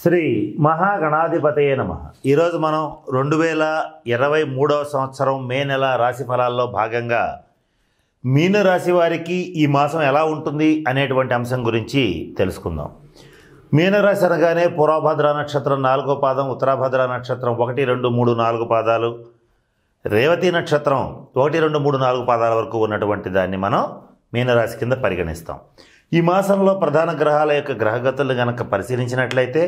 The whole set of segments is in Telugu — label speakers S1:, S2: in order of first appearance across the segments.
S1: శ్రీ మహాగణాధిపతయే నమ ఈరోజు మనం రెండు వేల ఇరవై మూడవ సంవత్సరం మే నెల రాశి ఫలాల్లో భాగంగా మీనరాశి వారికి ఈ మాసం ఎలా ఉంటుంది అనేటువంటి అంశం గురించి తెలుసుకుందాం మీనరాశి అనగానే పురాభద్ర నక్షత్రం నాలుగో పాదం ఉత్తరాభద్ర నక్షత్రం ఒకటి రెండు మూడు నాలుగు పాదాలు రేవతి నక్షత్రం ఒకటి రెండు మూడు నాలుగు పాదాల వరకు ఉన్నటువంటి దాన్ని మనం మీనరాశి కింద పరిగణిస్తాం ఈ మాసంలో ప్రధాన గ్రహాల యొక్క గ్రహగతులు గనక పరిశీలించినట్లయితే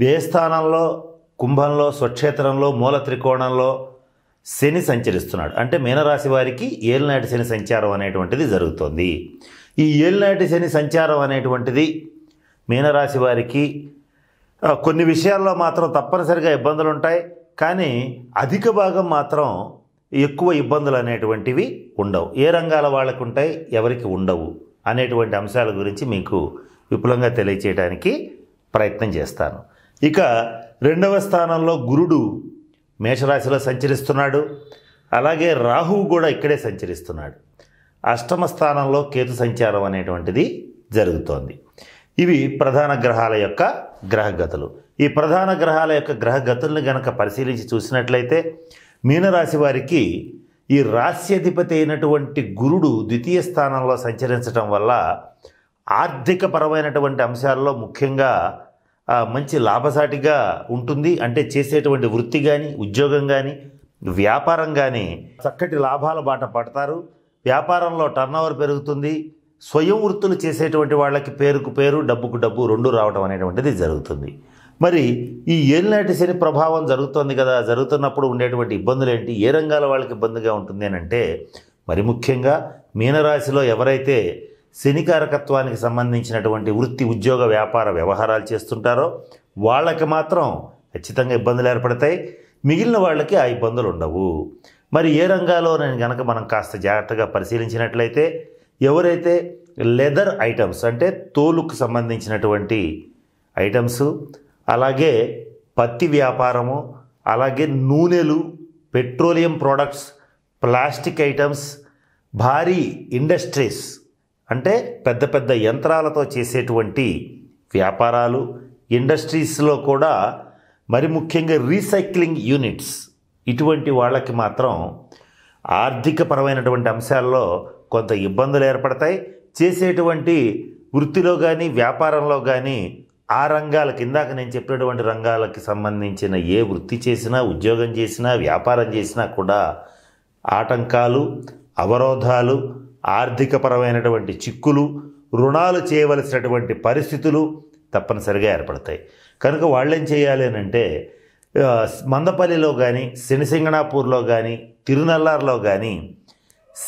S1: వ్యయస్థానంలో కుంభంలో స్వక్షేత్రంలో మూల త్రికోణంలో శని సంచరిస్తున్నాడు అంటే మీనరాశి వారికి ఏలినాటి శని సంచారం అనేటువంటిది జరుగుతుంది ఈ ఏలినాటి శని సంచారం అనేటువంటిది మీనరాశి వారికి కొన్ని విషయాల్లో మాత్రం తప్పనిసరిగా ఇబ్బందులు ఉంటాయి కానీ అధిక భాగం మాత్రం ఎక్కువ ఇబ్బందులు అనేటువంటివి ఉండవు ఏ రంగాల వాళ్ళకు ఉంటాయి ఎవరికి ఉండవు అనేటువంటి అంశాల గురించి మీకు విపులంగా తెలియచేయడానికి ప్రయత్నం చేస్తాను ఇక రెండవ స్థానంలో గురుడు మేషరాశిలో సంచరిస్తున్నాడు అలాగే రాహువు కూడా ఇక్కడే సంచరిస్తున్నాడు అష్టమ స్థానంలో కేతు సంచారం అనేటువంటిది జరుగుతోంది ఇవి ప్రధాన గ్రహాల యొక్క గ్రహగతులు ఈ ప్రధాన గ్రహాల యొక్క గ్రహగతుల్ని గనక పరిశీలించి చూసినట్లయితే మీనరాశి వారికి ఈ రాస్యాధిపతి అయినటువంటి గురుడు ద్వితీయ స్థానంలో సంచరించడం వల్ల ఆర్థిక పరమైనటువంటి అంశాల్లో ముఖ్యంగా మంచి లాభసాటిగా ఉంటుంది అంటే చేసేటువంటి వృత్తి కానీ ఉద్యోగం కానీ వ్యాపారం కానీ చక్కటి లాభాల బాట పడతారు వ్యాపారంలో టర్నోవర్ పెరుగుతుంది స్వయం వృత్తులు చేసేటువంటి వాళ్ళకి పేరుకు పేరు డబ్బుకు డబ్బు రెండు రావడం అనేటువంటిది జరుగుతుంది మరి ఈ ఏలినాటి శని ప్రభావం జరుగుతోంది కదా జరుగుతున్నప్పుడు ఉండేటువంటి ఇబ్బందులు ఏంటి ఏ రంగాల వాళ్ళకి ఇబ్బందిగా ఉంటుంది అని అంటే మరి ముఖ్యంగా మీనరాశిలో ఎవరైతే శనికారకత్వానికి సంబంధించినటువంటి వృత్తి ఉద్యోగ వ్యాపార వ్యవహారాలు చేస్తుంటారో వాళ్ళకి మాత్రం ఖచ్చితంగా ఇబ్బందులు ఏర్పడతాయి మిగిలిన వాళ్ళకి ఆ ఇబ్బందులు ఉండవు మరి ఏ రంగాలో నేను కనుక మనం కాస్త జాగ్రత్తగా పరిశీలించినట్లయితే ఎవరైతే లెదర్ ఐటమ్స్ అంటే తోలుకు సంబంధించినటువంటి ఐటమ్స్ అలాగే పత్తి వ్యాపారము అలాగే నూనెలు పెట్రోలియం ప్రోడక్ట్స్ ప్లాస్టిక్ ఐటమ్స్ భారీ ఇండస్ట్రీస్ అంటే పెద్ద పెద్ద యంత్రాలతో చేసేటువంటి వ్యాపారాలు ఇండస్ట్రీస్లో కూడా మరి ముఖ్యంగా రీసైక్లింగ్ యూనిట్స్ ఇటువంటి వాళ్ళకి మాత్రం ఆర్థికపరమైనటువంటి అంశాల్లో కొంత ఇబ్బందులు ఏర్పడతాయి చేసేటువంటి వృత్తిలో కానీ వ్యాపారంలో కానీ ఆ రంగాలకు ఇందాక నేను చెప్పినటువంటి రంగాలకు సంబంధించిన ఏ వృత్తి చేసినా ఉద్యోగం చేసినా వ్యాపారం చేసినా కూడా ఆటంకాలు అవరోధాలు ఆర్థికపరమైనటువంటి చిక్కులు రుణాలు చేయవలసినటువంటి పరిస్థితులు తప్పనిసరిగా ఏర్పడతాయి కనుక వాళ్ళేం చేయాలి అని అంటే మందపల్లిలో కానీ శనిసింగణాపూర్లో కానీ తిరునల్లార్లో కానీ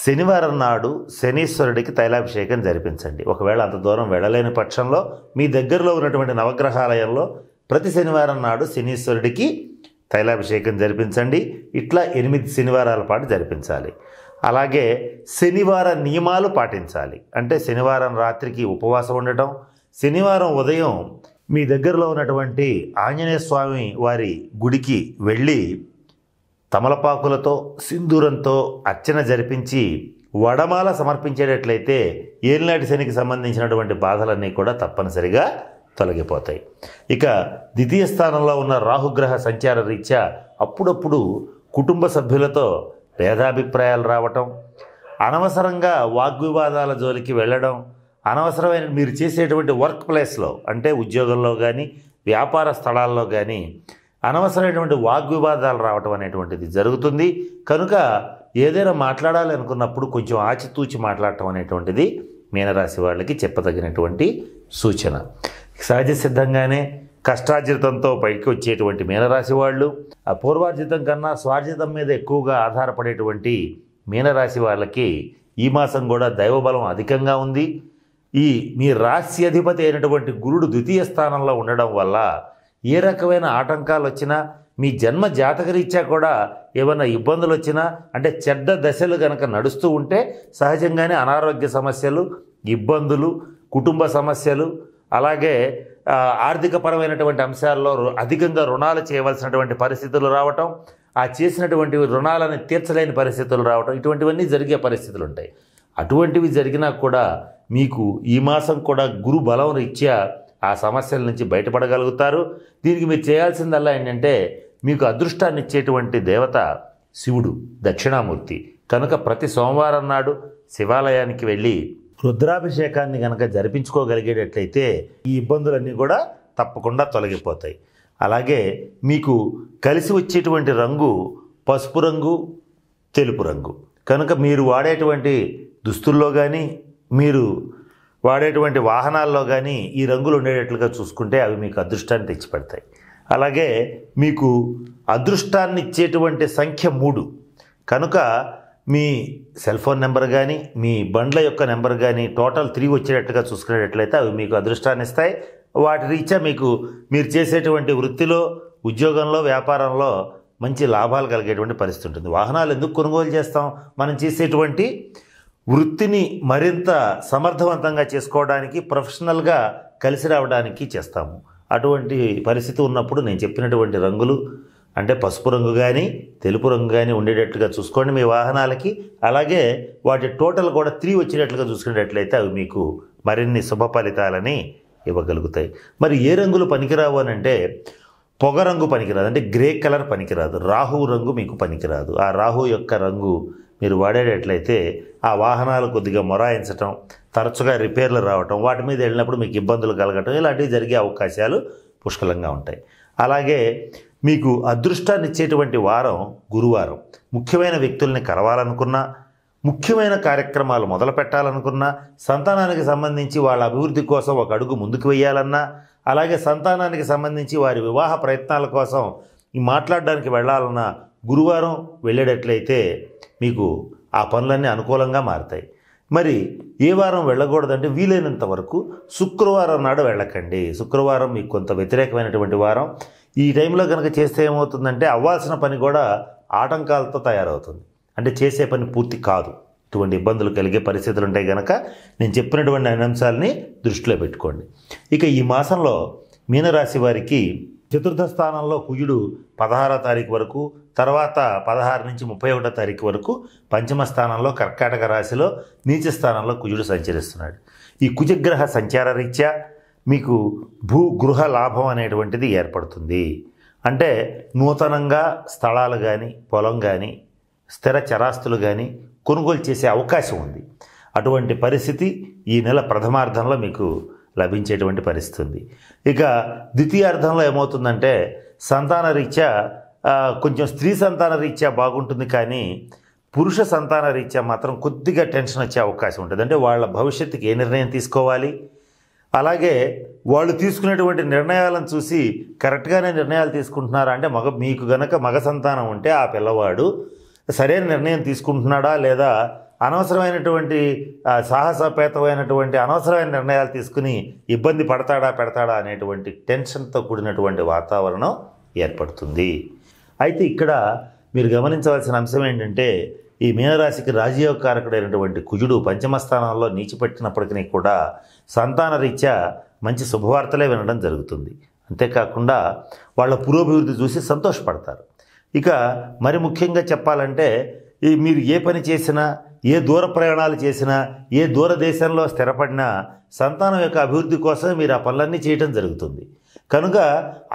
S1: శనివారం నాడు శనీశ్వరుడికి తైలాభిషేకం జరిపించండి ఒకవేళ అంత దూరం వెళ్ళలేని పక్షంలో మీ దగ్గరలో ఉన్నటువంటి నవగ్రహాలయంలో ప్రతి శనివారం నాడు శనీశ్వరుడికి తైలాభిషేకం జరిపించండి ఇట్లా ఎనిమిది శనివారాల పాటు జరిపించాలి అలాగే శనివార నియమాలు పాటించాలి అంటే శనివారం రాత్రికి ఉపవాసం ఉండటం శనివారం ఉదయం మీ దగ్గరలో ఉన్నటువంటి ఆంజనేయ స్వామి వారి గుడికి వెళ్ళి తమలపాకులతో సింధూరంతో అర్చన జరిపించి వడమాల సమర్పించేటట్లయితే ఏలినాటి శనికి సంబంధించినటువంటి బాధలన్నీ కూడా తప్పనిసరిగా తొలగిపోతాయి ఇక ద్వితీయ స్థానంలో ఉన్న రాహుగ్రహ సంచార రీత్యా అప్పుడప్పుడు కుటుంబ సభ్యులతో భేదాభిప్రాయాలు రావటం అనవసరంగా వాగ్వివాదాల జోలికి వెళ్ళడం అనవసరమైన మీరు చేసేటువంటి వర్క్ ప్లేస్లో అంటే ఉద్యోగంలో కానీ వ్యాపార స్థలాల్లో కానీ అనవసరమైనటువంటి వాగ్వివాదాలు రావటం అనేటువంటిది జరుగుతుంది కనుక ఏదైనా మాట్లాడాలి అనుకున్నప్పుడు కొంచెం ఆచితూచి మాట్లాడటం అనేటువంటిది మీనరాశి వాళ్ళకి చెప్పదగినటువంటి సూచన సహజ సిద్ధంగానే కష్టార్జితంతో పైకి వచ్చేటువంటి మీనరాశి వాళ్ళు ఆ పూర్వార్జితం కన్నా స్వార్జితం మీద ఎక్కువగా ఆధారపడేటువంటి మీనరాశి వాళ్ళకి ఈ మాసం కూడా దైవబలం అధికంగా ఉంది ఈ మీ రాశి అధిపతి అయినటువంటి గురుడు ద్వితీయ స్థానంలో ఉండడం వల్ల ఏ రకమైన ఆటంకాలు వచ్చినా మీ జన్మ జాతకరీత్యా కూడా ఏమైనా ఇబ్బందులు వచ్చినా అంటే చెడ్డ దశలు కనుక నడుస్తూ ఉంటే సహజంగానే అనారోగ్య సమస్యలు ఇబ్బందులు కుటుంబ సమస్యలు అలాగే ఆర్థికపరమైనటువంటి అంశాల్లో అధికంగా రుణాలు చేయవలసినటువంటి పరిస్థితులు రావటం ఆ చేసినటువంటి రుణాలను తీర్చలేని పరిస్థితులు రావటం ఇటువంటివన్నీ జరిగే పరిస్థితులు ఉంటాయి అటువంటివి జరిగినా కూడా మీకు ఈ మాసం కూడా గురు బలం రీత్యా ఆ సమస్యల నుంచి బయటపడగలుగుతారు దీనికి మీరు చేయాల్సిందల్లా ఏంటంటే మీకు అదృష్టాన్ని ఇచ్చేటువంటి దేవత శివుడు దక్షిణామూర్తి కనుక ప్రతి సోమవారం నాడు శివాలయానికి వెళ్ళి రుద్రాభిషేకాన్ని కనుక జరిపించుకోగలిగేటట్లయితే ఈ ఇబ్బందులన్నీ కూడా తప్పకుండా తొలగిపోతాయి అలాగే మీకు కలిసి వచ్చేటువంటి రంగు పసుపు రంగు తెలుపు రంగు కనుక మీరు వాడేటువంటి దుస్తుల్లో కానీ మీరు వాడేటువంటి వాహనాల్లో కానీ ఈ రంగులు ఉండేటట్లుగా చూసుకుంటే అవి మీకు అదృష్టాన్ని తెచ్చిపెడతాయి అలాగే మీకు అదృష్టాన్ని ఇచ్చేటువంటి సంఖ్య మూడు కనుక మీ సెల్ ఫోన్ నెంబర్ కానీ మీ బండ్ల యొక్క నెంబర్ కానీ టోటల్ త్రీ వచ్చేటట్టుగా చూసుకునేటట్లయితే అవి మీకు అదృష్టాన్ని ఇస్తాయి వాటి రీత్యా మీకు మీరు చేసేటువంటి వృత్తిలో ఉద్యోగంలో వ్యాపారంలో మంచి లాభాలు కలిగేటువంటి పరిస్థితి ఉంటుంది వాహనాలు ఎందుకు కొనుగోలు చేస్తాం మనం చేసేటువంటి వృత్తిని మరింత సమర్థవంతంగా చేసుకోవడానికి ప్రొఫెషనల్గా కలిసి రావడానికి చేస్తాము అటువంటి పరిస్థితి ఉన్నప్పుడు నేను చెప్పినటువంటి రంగులు అంటే పసుపు రంగు కానీ తెలుపు రంగు కానీ ఉండేటట్లుగా చూసుకోండి మీ వాహనాలకి అలాగే వాటి టోటల్ కూడా త్రీ వచ్చినట్లుగా చూసుకునేటట్లయితే అవి మీకు మరిన్ని శుభ ఫలితాలని ఇవ్వగలుగుతాయి మరి ఏ రంగులు పనికిరావు అని అంటే పొగ రంగు పనికిరాదు అంటే గ్రే కలర్ పనికిరాదు రాహు రంగు మీకు పనికిరాదు ఆ రాహు యొక్క రంగు మీరు వాడేటట్లయితే ఆ వాహనాలు కొద్దిగా మొరాయించటం తరచుగా రిపేర్లు రావటం వాటి మీద వెళ్ళినప్పుడు మీకు ఇబ్బందులు కలగటం ఇలాంటివి జరిగే అవకాశాలు పుష్కలంగా ఉంటాయి అలాగే మీకు అదృష్టాన్ని ఇచ్చేటువంటి వారం గురువారం ముఖ్యమైన వ్యక్తుల్ని కలవాలనుకున్నా ముఖ్యమైన కార్యక్రమాలు మొదలు పెట్టాలనుకున్నా సంతానానికి సంబంధించి వాళ్ళ అభివృద్ధి కోసం ఒక అడుగు ముందుకు వెయ్యాలన్నా అలాగే సంతానానికి సంబంధించి వారి వివాహ ప్రయత్నాల కోసం మాట్లాడడానికి వెళ్ళాలన్నా గురువారం వెళ్ళేటట్లయితే మీకు ఆ పనులన్నీ అనుకూలంగా మారుతాయి మరి ఏ వారం వెళ్ళకూడదంటే వీలైనంత వరకు శుక్రవారం నాడు వెళ్ళకండి శుక్రవారం మీకు కొంత వ్యతిరేకమైనటువంటి వారం ఈ టైంలో కనుక చేస్తే ఏమవుతుందంటే అవ్వాల్సిన పని కూడా ఆటంకాలతో తయారవుతుంది అంటే చేసే పని పూర్తి కాదు ఇటువంటి ఇబ్బందులు కలిగే పరిస్థితులు ఉంటాయి కనుక నేను చెప్పినటువంటి అన్ని అంశాలని దృష్టిలో పెట్టుకోండి ఇక ఈ మాసంలో మీనరాశి వారికి చతుర్థ స్థానంలో కుజుడు పదహారో తారీఖు వరకు తర్వాత పదహారు నుంచి ముప్పై ఒకటో తారీఖు వరకు పంచమ స్థానంలో కర్కాటక రాశిలో నీచ స్థానంలో కుజుడు సంచరిస్తున్నాడు ఈ కుజగ్రహ సంచార రీత్యా మీకు భూ గృహ లాభం అనేటువంటిది ఏర్పడుతుంది అంటే నూతనంగా స్థలాలు కానీ పొలం కానీ స్థిర చరాస్తులు కానీ కొనుగోలు చేసే అవకాశం ఉంది అటువంటి పరిస్థితి ఈ నెల ప్రథమార్థంలో మీకు లభించేటువంటి పరిస్థితి ఇక ద్వితీయ అర్థంలో ఏమవుతుందంటే సంతాన రీత్యా కొంచెం స్త్రీ సంతాన రీత్యా బాగుంటుంది కానీ పురుష సంతాన రీత్యా మాత్రం కొద్దిగా టెన్షన్ వచ్చే అవకాశం ఉంటుంది అంటే వాళ్ళ భవిష్యత్తుకి ఏ నిర్ణయం తీసుకోవాలి అలాగే వాళ్ళు తీసుకునేటువంటి నిర్ణయాలను చూసి కరెక్ట్గానే నిర్ణయాలు తీసుకుంటున్నారా అంటే మగ మీకు గనక మగ సంతానం ఉంటే ఆ పిల్లవాడు సరైన నిర్ణయం తీసుకుంటున్నాడా లేదా అనవసరమైనటువంటి సాహసపేతమైనటువంటి అనవసరమైన నిర్ణయాలు తీసుకుని ఇబ్బంది పడతాడా పెడతాడా అనేటువంటి టెన్షన్తో కూడినటువంటి వాతావరణం ఏర్పడుతుంది అయితే ఇక్కడ మీరు గమనించవలసిన అంశం ఏంటంటే ఈ మీనరాశికి రాజయోగ కారకుడైనటువంటి కుజుడు పంచమ నీచిపెట్టినప్పటికీ కూడా సంతాన రీత్యా మంచి శుభవార్తలే వినడం జరుగుతుంది అంతేకాకుండా వాళ్ళ పురోభివృద్ధి చూసి సంతోషపడతారు ఇక మరి ముఖ్యంగా చెప్పాలంటే ఈ మీరు ఏ పని చేసినా ఏ దూర ప్రయాణాలు చేసినా ఏ దూర దేశంలో స్థిరపడినా సంతానం యొక్క అభివృద్ధి కోసం మీరు ఆ పనులన్నీ చేయటం జరుగుతుంది కనుక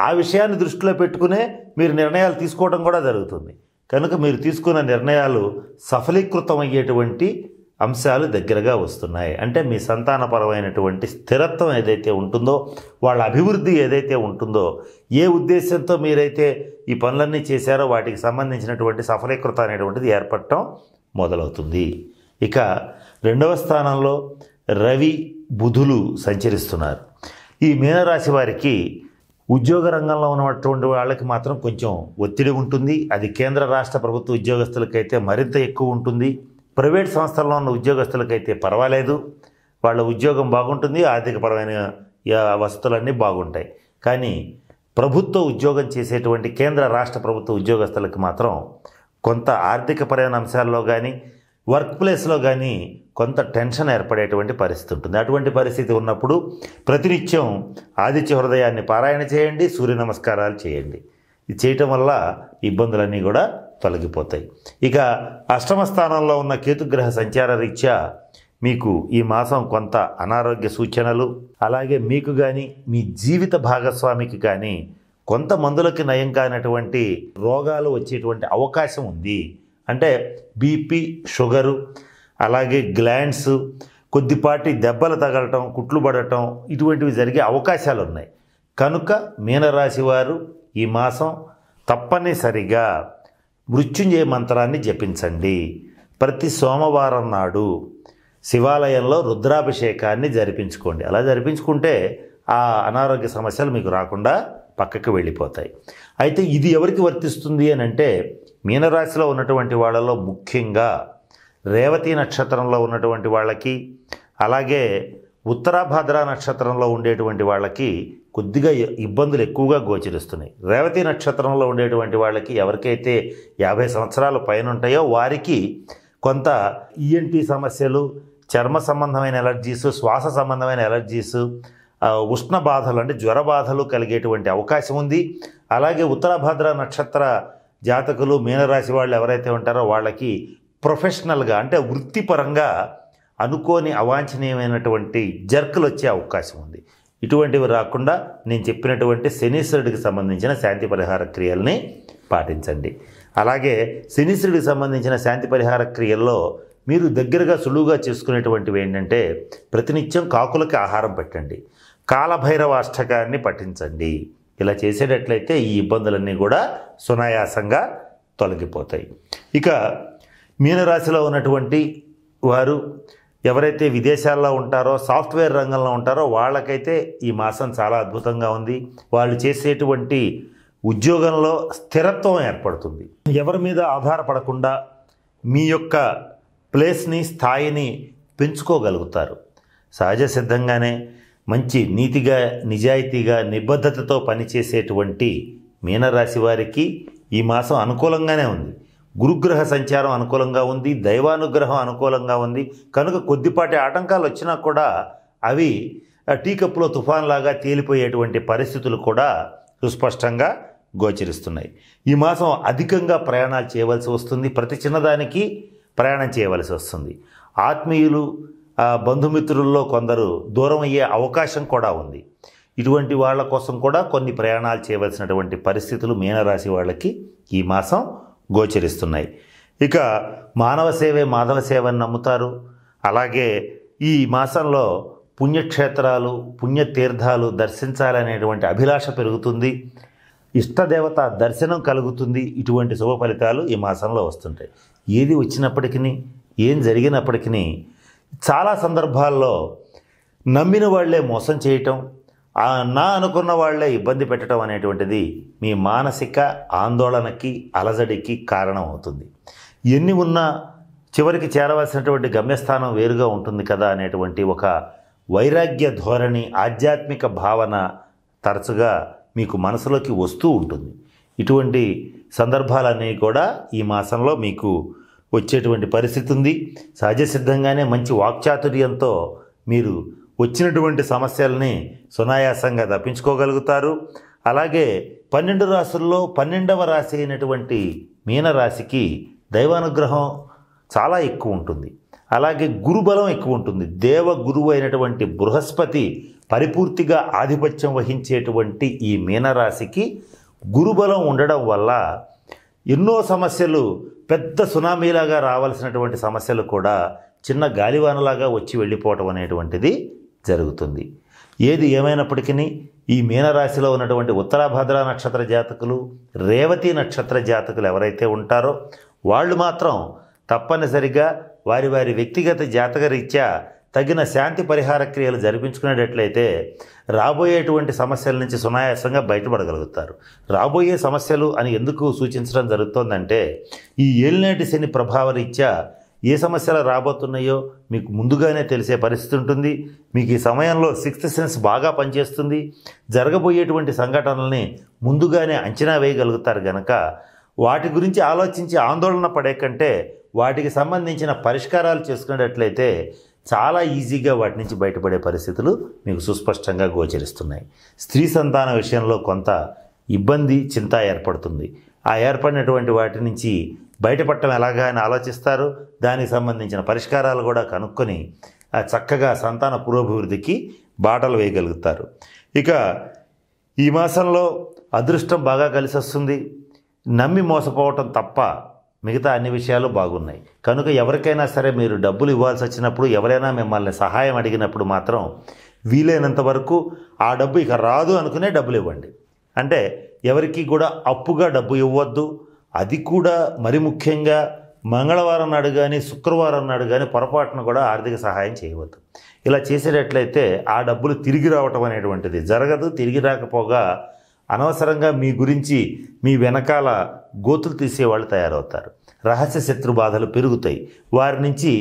S1: ఆ విషయాన్ని దృష్టిలో పెట్టుకునే మీరు నిర్ణయాలు తీసుకోవడం కూడా జరుగుతుంది కనుక మీరు తీసుకున్న నిర్ణయాలు సఫలీకృతం అయ్యేటువంటి అంశాలు దగ్గరగా వస్తున్నాయి అంటే మీ సంతానపరమైనటువంటి స్థిరత్వం ఏదైతే ఉంటుందో వాళ్ళ అభివృద్ధి ఏదైతే ఉంటుందో ఏ ఉద్దేశంతో మీరైతే ఈ పనులన్నీ చేశారో వాటికి సంబంధించినటువంటి సఫలీకృత అనేటువంటిది ఏర్పడటం మొదలవుతుంది ఇక రెండవ స్థానంలో రవి బుధులు సంచరిస్తున్నారు ఈ మీనరాశి వారికి ఉద్యోగ రంగంలో ఉన్నటువంటి వాళ్ళకి మాత్రం కొంచెం ఒత్తిడి ఉంటుంది అది కేంద్ర రాష్ట్ర ప్రభుత్వ ఉద్యోగస్తులకైతే మరింత ఎక్కువ ఉంటుంది ప్రైవేట్ సంస్థల్లో ఉన్న ఉద్యోగస్తులకైతే పర్వాలేదు వాళ్ళ ఉద్యోగం బాగుంటుంది ఆర్థికపరమైన వసతులన్నీ బాగుంటాయి కానీ ప్రభుత్వ ఉద్యోగం చేసేటువంటి కేంద్ర రాష్ట్ర ప్రభుత్వ ఉద్యోగస్తులకు మాత్రం కొంత ఆర్థిక పరమైన అంశాల్లో కానీ వర్క్ ప్లేస్లో కానీ కొంత టెన్షన్ ఏర్పడేటువంటి పరిస్థితి ఉంటుంది అటువంటి పరిస్థితి ఉన్నప్పుడు ప్రతినిత్యం ఆదిత్య హృదయాన్ని పారాయణ చేయండి సూర్య నమస్కారాలు చేయండి ఇది చేయటం వల్ల ఇబ్బందులన్నీ కూడా తొలగిపోతాయి ఇక అష్టమ స్థానంలో ఉన్న కేతుగ్రహ సంచార రీత్యా మీకు ఈ మాసం కొంత అనారోగ్య సూచనలు అలాగే మీకు కానీ మీ జీవిత భాగస్వామికి కానీ కొంత మందులకి నయం కానటువంటి రోగాలు వచ్చేటువంటి అవకాశం ఉంది అంటే బీపీ షుగరు అలాగే గ్లాండ్స్ కొద్దిపాటి దెబ్బలు తగలటం కుట్లు పడటం ఇటువంటివి జరిగే అవకాశాలు ఉన్నాయి కనుక మీనరాశి వారు ఈ మాసం తప్పనిసరిగా మృత్యుంజయ మంత్రాన్ని జపించండి ప్రతి సోమవారం నాడు శివాలయంలో రుద్రాభిషేకాన్ని జరిపించుకోండి అలా జరిపించుకుంటే ఆ అనారోగ్య సమస్యలు మీకు రాకుండా పక్కకు వెళ్ళిపోతాయి అయితే ఇది ఎవరికి వర్తిస్తుంది అని అంటే మీనరాశిలో ఉన్నటువంటి వాళ్ళలో ముఖ్యంగా రేవతి నక్షత్రంలో ఉన్నటువంటి వాళ్ళకి అలాగే ఉత్తరాభద్ర నక్షత్రంలో ఉండేటువంటి వాళ్ళకి కొద్దిగా ఇబ్బందులు ఎక్కువగా గోచరిస్తున్నాయి రేవతి నక్షత్రంలో ఉండేటువంటి వాళ్ళకి ఎవరికైతే యాభై సంవత్సరాలు పైన ఉంటాయో వారికి కొంత ఈఎన్టీ సమస్యలు చర్మ సంబంధమైన ఎలర్జీస్ శ్వాస సంబంధమైన ఎలర్జీస్ ఉష్ణ బాధలు అంటే జ్వర బాధలు కలిగేటువంటి అవకాశం ఉంది అలాగే ఉత్తరాభాద్ర నక్షత్ర జాతకులు మీనరాశి వాళ్ళు ఎవరైతే ఉంటారో వాళ్ళకి ప్రొఫెషనల్గా అంటే వృత్తిపరంగా అనుకోని అవాంఛనీయమైనటువంటి జర్కులు వచ్చే అవకాశం ఉంది ఇటువంటివి రాకుండా నేను చెప్పినటువంటి శనీశ్వరుడికి సంబంధించిన శాంతి పరిహార క్రియల్ని పాటించండి అలాగే శనీశ్వరుడికి సంబంధించిన శాంతి పరిహార క్రియల్లో మీరు దగ్గరగా సులువుగా చేసుకునేటువంటివి ఏంటంటే ప్రతినిత్యం కాకులకి ఆహారం పెట్టండి కాలభైరవ అష్టకాన్ని పఠించండి ఇలా చేసేటట్లయితే ఈ ఇబ్బందులన్నీ కూడా సునాయాసంగా తొలగిపోతాయి ఇక మీనరాశిలో ఉన్నటువంటి వారు ఎవరైతే విదేశాల్లో ఉంటారో సాఫ్ట్వేర్ రంగంలో ఉంటారో వాళ్ళకైతే ఈ మాసం చాలా అద్భుతంగా ఉంది వాళ్ళు చేసేటువంటి ఉద్యోగంలో స్థిరత్వం ఏర్పడుతుంది ఎవరి మీద ఆధారపడకుండా మీ యొక్క ప్లేస్ని స్థాయిని పెంచుకోగలుగుతారు సహజ సిద్ధంగానే మంచి నీతిగా నిజాయితీగా నిబద్ధతతో పనిచేసేటువంటి మీనరాశి వారికి ఈ మాసం అనుకూలంగానే ఉంది గురుగ్రహ సంచారం అనుకూలంగా ఉంది దైవానుగ్రహం అనుకూలంగా ఉంది కనుక కొద్దిపాటి ఆటంకాలు వచ్చినా కూడా అవి టీకప్పులో తుఫాన్లాగా తేలిపోయేటువంటి పరిస్థితులు కూడా సుస్పష్టంగా గోచరిస్తున్నాయి ఈ మాసం అధికంగా ప్రయాణాలు చేయవలసి వస్తుంది ప్రతి చిన్నదానికి ప్రయాణం చేయవలసి వస్తుంది ఆత్మీయులు బంధుమిత్రుల్లో కొందరు దూరం అయ్యే అవకాశం కూడా ఉంది ఇటువంటి వాళ్ళ కోసం కూడా కొన్ని ప్రయాణాలు చేయవలసినటువంటి పరిస్థితులు మీనరాశి వాళ్ళకి ఈ మాసం గోచరిస్తున్నాయి ఇక మానవ సేవే మాధవ సేవ అని నమ్ముతారు అలాగే ఈ మాసంలో పుణ్యక్షేత్రాలు పుణ్యతీర్థాలు దర్శించాలనేటువంటి అభిలాష పెరుగుతుంది ఇష్టదేవత దర్శనం కలుగుతుంది ఇటువంటి శుభ ఫలితాలు ఈ మాసంలో వస్తుంటాయి ఏది వచ్చినప్పటికీ ఏం జరిగినప్పటికీ చాలా సందర్భాల్లో నమ్మిన వాళ్లే మోసం చేయటం నా అనుకున్న వాళ్లే ఇబ్బంది పెట్టడం అనేటువంటిది మీ మానసిక ఆందోళనకి అలజడికి కారణం అవుతుంది ఎన్ని ఉన్నా చివరికి చేరవలసినటువంటి గమ్యస్థానం వేరుగా ఉంటుంది కదా అనేటువంటి ఒక వైరాగ్య ధోరణి ఆధ్యాత్మిక భావన తరచుగా మీకు మనసులోకి వస్తూ ఉంటుంది ఇటువంటి సందర్భాలన్నీ కూడా ఈ మాసంలో మీకు వచ్చేటువంటి పరిస్థితి ఉంది సహజసిద్ధంగానే మంచి వాక్చాతుర్యంతో మీరు వచ్చినటువంటి సమస్యల్ని సునాయాసంగా తప్పించుకోగలుగుతారు అలాగే పన్నెండు రాశుల్లో పన్నెండవ రాశి అయినటువంటి మీనరాశికి దైవానుగ్రహం చాలా ఎక్కువ ఉంటుంది అలాగే గురుబలం ఎక్కువ ఉంటుంది దేవ గురువు అయినటువంటి బృహస్పతి పరిపూర్తిగా ఆధిపత్యం వహించేటువంటి ఈ మీనరాశికి గురుబలం ఉండడం వల్ల ఎన్నో సమస్యలు పెద్ద సునామీలాగా రావాల్సినటువంటి సమస్యలు కూడా చిన్న గాలివానలాగా వచ్చి వెళ్ళిపోవటం అనేటువంటిది జరుగుతుంది ఏది ఏమైనప్పటికీ ఈ మీనరాశిలో ఉన్నటువంటి ఉత్తరాభద్ర నక్షత్ర జాతకులు రేవతి నక్షత్ర జాతకులు ఎవరైతే ఉంటారో వాళ్ళు మాత్రం తప్పనిసరిగా వారి వారి వ్యక్తిగత జాతకరీత్యా తగిన శాంతి పరిహార క్రియలు జరిపించుకునేటట్లయితే రాబోయేటువంటి సమస్యల నుంచి సునాయాసంగా బయటపడగలుగుతారు రాబోయే సమస్యలు అని ఎందుకు సూచించడం జరుగుతోందంటే ఈ ఏలినాటి శని ప్రభావరీత్యా ఏ సమస్యలు రాబోతున్నాయో మీకు ముందుగానే తెలిసే పరిస్థితి ఉంటుంది మీకు ఈ సమయంలో సిక్స్త్ సెన్స్ బాగా పనిచేస్తుంది జరగబోయేటువంటి సంఘటనల్ని ముందుగానే అంచనా వేయగలుగుతారు గనక వాటి గురించి ఆలోచించి ఆందోళన పడే కంటే వాటికి సంబంధించిన పరిష్కారాలు చేసుకునేటట్లయితే చాలా ఈజీగా వాటి నుంచి బయటపడే పరిస్థితులు మీకు సుస్పష్టంగా గోచరిస్తున్నాయి స్త్రీ సంతాన విషయంలో కొంత ఇబ్బంది చింత ఏర్పడుతుంది ఆ ఏర్పడినటువంటి వాటి నుంచి బయటపడటం ఎలాగా అని ఆలోచిస్తారు దానికి సంబంధించిన పరిష్కారాలు కూడా కనుక్కొని చక్కగా సంతాన పురోభివృద్ధికి బాటలు వేయగలుగుతారు ఇక ఈ మాసంలో అదృష్టం బాగా కలిసి వస్తుంది నమ్మి మోసపోవటం తప్ప మిగతా అన్ని విషయాలు బాగున్నాయి కనుక ఎవరికైనా సరే మీరు డబ్బులు ఇవ్వాల్సి వచ్చినప్పుడు ఎవరైనా మిమ్మల్ని సహాయం అడిగినప్పుడు మాత్రం వీలైనంత వరకు ఆ డబ్బు ఇక రాదు అనుకునే డబ్బులు ఇవ్వండి అంటే ఎవరికి కూడా అప్పుగా డబ్బు ఇవ్వద్దు అది కూడా మరి ముఖ్యంగా మంగళవారం నాడు కానీ శుక్రవారం నాడు కానీ పొరపాటున కూడా ఆర్థిక సహాయం చేయవద్దు ఇలా చేసేటట్లయితే ఆ డబ్బులు తిరిగి రావటం అనేటువంటిది జరగదు తిరిగి రాకపోగా అనవసరంగా మీ గురించి మీ వెనకాల గోతులు తీసేవాళ్ళు తయారవుతారు రహస్య శత్రు బాధలు పెరుగుతాయి వారి నుంచి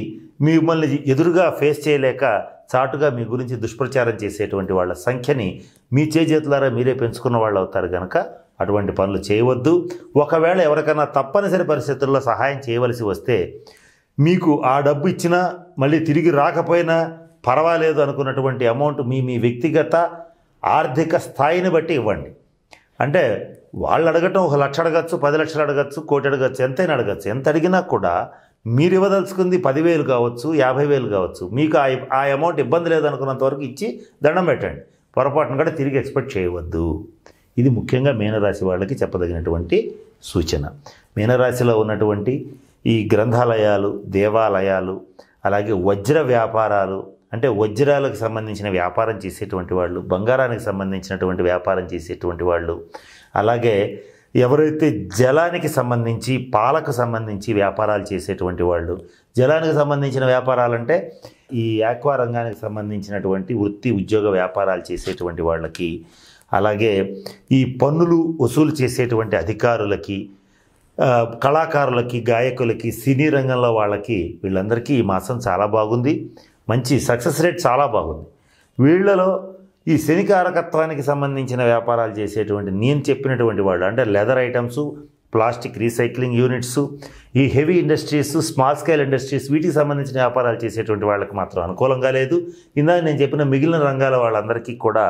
S1: మిమ్మల్ని ఎదురుగా ఫేస్ చేయలేక చాటుగా మీ గురించి దుష్ప్రచారం చేసేటువంటి వాళ్ళ సంఖ్యని మీ చేతులారా మీరే పెంచుకున్న వాళ్ళు అవుతారు కనుక అటువంటి పనులు చేయవద్దు ఒకవేళ ఎవరికైనా తప్పనిసరి పరిస్థితుల్లో సహాయం చేయవలసి వస్తే మీకు ఆ డబ్బు ఇచ్చినా మళ్ళీ తిరిగి రాకపోయినా పర్వాలేదు అనుకున్నటువంటి అమౌంట్ మీ మీ వ్యక్తిగత ఆర్థిక స్థాయిని బట్టి ఇవ్వండి అంటే వాళ్ళు అడగటం ఒక లక్ష అడగచ్చు పది లక్షలు అడగచ్చు కోటి అడగచ్చు ఎంతైనా అడగచ్చు ఎంత అడిగినా కూడా మీరు ఇవ్వదలుచుకుంది పదివేలు కావచ్చు యాభై వేలు కావచ్చు మీకు ఆ ఆ అమౌంట్ ఇబ్బంది లేదనుకున్నంత వరకు ఇచ్చి దండం పెట్టండి పొరపాటును కూడా తిరిగి ఎక్స్పెక్ట్ చేయవద్దు ఇది ముఖ్యంగా మీనరాశి వాళ్ళకి చెప్పదగినటువంటి సూచన మీనరాశిలో ఉన్నటువంటి ఈ గ్రంథాలయాలు దేవాలయాలు అలాగే వజ్ర వ్యాపారాలు అంటే వజ్రాలకు సంబంధించిన వ్యాపారం చేసేటువంటి వాళ్ళు బంగారానికి సంబంధించినటువంటి వ్యాపారం చేసేటువంటి వాళ్ళు అలాగే ఎవరైతే జలానికి సంబంధించి పాలకు సంబంధించి వ్యాపారాలు చేసేటువంటి వాళ్ళు జలానికి సంబంధించిన వ్యాపారాలంటే ఈ ఆక్వా రంగానికి సంబంధించినటువంటి వృత్తి ఉద్యోగ వ్యాపారాలు చేసేటువంటి వాళ్ళకి అలాగే ఈ పన్నులు వసూలు చేసేటువంటి అధికారులకి కళాకారులకి గాయకులకి సినీ రంగంలో వాళ్ళకి వీళ్ళందరికీ ఈ మాసం చాలా బాగుంది మంచి సక్సెస్ రేట్ చాలా బాగుంది వీళ్ళలో ఈ శనికారకత్వానికి సంబంధించిన వ్యాపారాలు చేసేటువంటి నేను చెప్పినటువంటి వాళ్ళు అంటే leather items plastic recycling units ఈ heavy industries small scale industries వీటికి సంబంధించిన వ్యాపారాలు చేసేటువంటి వాళ్ళకి మాత్రం అనుకూలంగా లేదు ఇందాక నేను చెప్పిన మిగిలిన రంగాల వాళ్ళందరికీ కూడా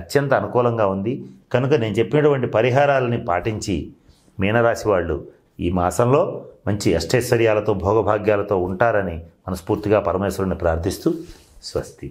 S1: అత్యంత అనుకూలంగా ఉంది కనుక నేను చెప్పినటువంటి పరిహారాలని పాటించి మీనరాశి వాళ్ళు ఈ మాసంలో మంచి అష్టైశ్వర్యాలతో భోగభాగ్యాలతో ఉంటారని మనస్ఫూర్తిగా పరమేశ్వరుని ప్రార్థిస్తూ స్వస్తి